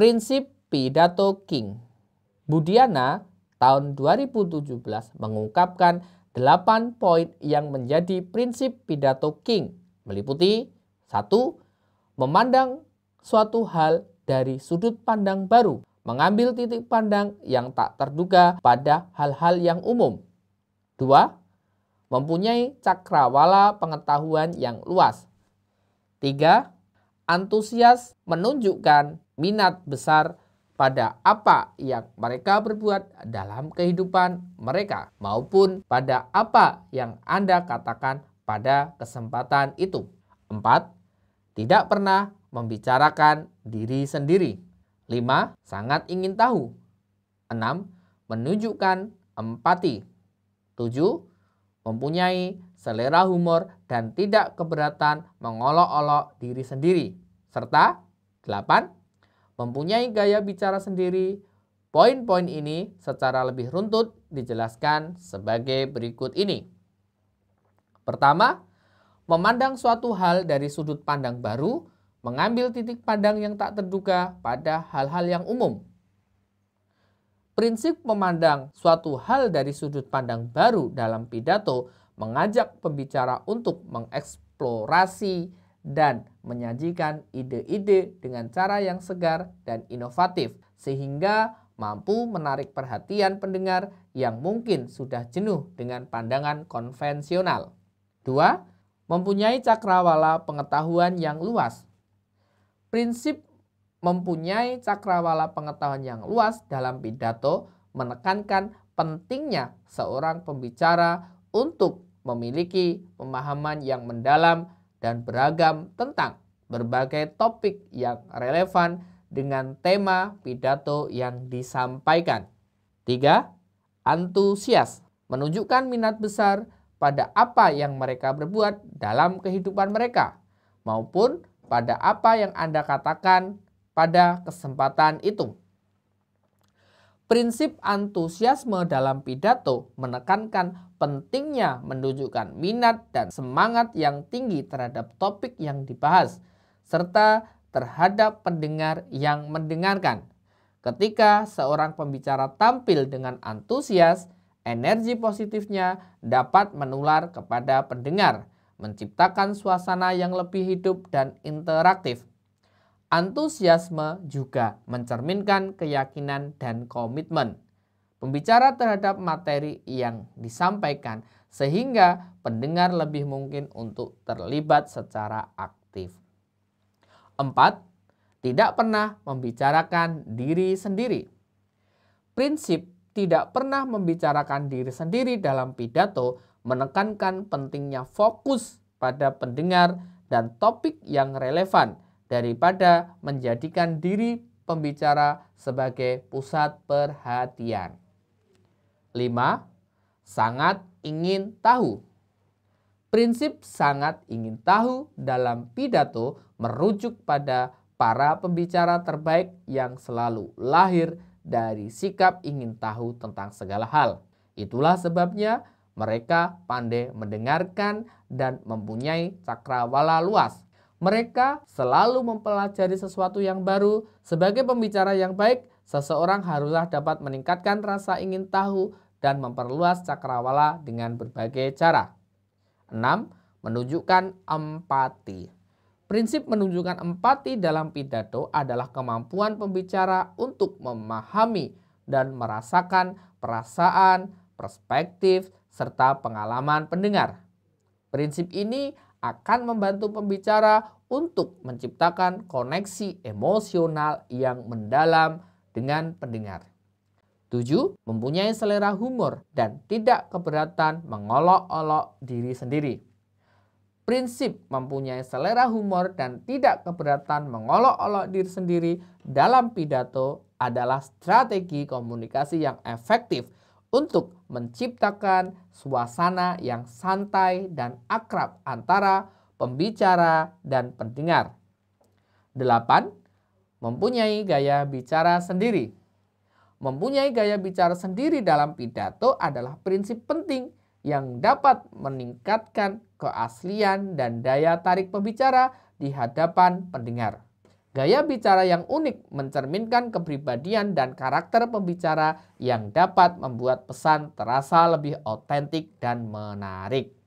Prinsip Pidato King Budiana tahun 2017 mengungkapkan 8 poin yang menjadi prinsip pidato King meliputi 1. Memandang suatu hal dari sudut pandang baru mengambil titik pandang yang tak terduga pada hal-hal yang umum. 2. Mempunyai cakrawala pengetahuan yang luas. 3. Antusias menunjukkan minat besar pada apa yang mereka berbuat dalam kehidupan mereka maupun pada apa yang Anda katakan pada kesempatan itu. 4. Tidak pernah membicarakan diri sendiri. lima Sangat ingin tahu. enam Menunjukkan empati. tujuh Mempunyai selera humor dan tidak keberatan mengolok-olok diri sendiri. Serta delapan mempunyai gaya bicara sendiri. Poin-poin ini secara lebih runtut dijelaskan sebagai berikut ini. Pertama, memandang suatu hal dari sudut pandang baru, mengambil titik pandang yang tak terduga pada hal-hal yang umum. Prinsip memandang suatu hal dari sudut pandang baru dalam pidato mengajak pembicara untuk mengeksplorasi dan menyajikan ide-ide dengan cara yang segar dan inovatif sehingga mampu menarik perhatian pendengar yang mungkin sudah jenuh dengan pandangan konvensional. 2. Mempunyai cakrawala pengetahuan yang luas. Prinsip mempunyai cakrawala pengetahuan yang luas dalam pidato menekankan pentingnya seorang pembicara untuk memiliki pemahaman yang mendalam dan beragam tentang berbagai topik yang relevan dengan tema pidato yang disampaikan. 3. Antusias menunjukkan minat besar pada apa yang mereka berbuat dalam kehidupan mereka maupun pada apa yang Anda katakan pada kesempatan itu. Prinsip antusiasme dalam pidato menekankan pentingnya menunjukkan minat dan semangat yang tinggi terhadap topik yang dibahas, serta terhadap pendengar yang mendengarkan. Ketika seorang pembicara tampil dengan antusias, energi positifnya dapat menular kepada pendengar, menciptakan suasana yang lebih hidup dan interaktif. Antusiasme juga mencerminkan keyakinan dan komitmen pembicara terhadap materi yang disampaikan sehingga pendengar lebih mungkin untuk terlibat secara aktif. Empat, Tidak pernah membicarakan diri sendiri. Prinsip tidak pernah membicarakan diri sendiri dalam pidato menekankan pentingnya fokus pada pendengar dan topik yang relevan daripada menjadikan diri pembicara sebagai pusat perhatian. 5. Sangat ingin tahu. Prinsip sangat ingin tahu dalam pidato merujuk pada para pembicara terbaik yang selalu lahir dari sikap ingin tahu tentang segala hal. Itulah sebabnya mereka pandai mendengarkan dan mempunyai cakrawala luas mereka selalu mempelajari sesuatu yang baru. Sebagai pembicara yang baik, seseorang haruslah dapat meningkatkan rasa ingin tahu dan memperluas cakrawala dengan berbagai cara. 6. Menunjukkan empati. Prinsip menunjukkan empati dalam pidato adalah kemampuan pembicara untuk memahami dan merasakan perasaan, perspektif, serta pengalaman pendengar. Prinsip ini akan membantu pembicara untuk menciptakan koneksi emosional yang mendalam dengan pendengar. 7. Mempunyai selera humor dan tidak keberatan mengolok-olok diri sendiri. Prinsip mempunyai selera humor dan tidak keberatan mengolok-olok diri sendiri dalam pidato adalah strategi komunikasi yang efektif untuk menciptakan suasana yang santai dan akrab antara pembicara dan pendengar. 8. Mempunyai gaya bicara sendiri. Mempunyai gaya bicara sendiri dalam pidato adalah prinsip penting yang dapat meningkatkan keaslian dan daya tarik pembicara di hadapan pendengar. Gaya bicara yang unik mencerminkan kepribadian dan karakter pembicara yang dapat membuat pesan terasa lebih otentik dan menarik.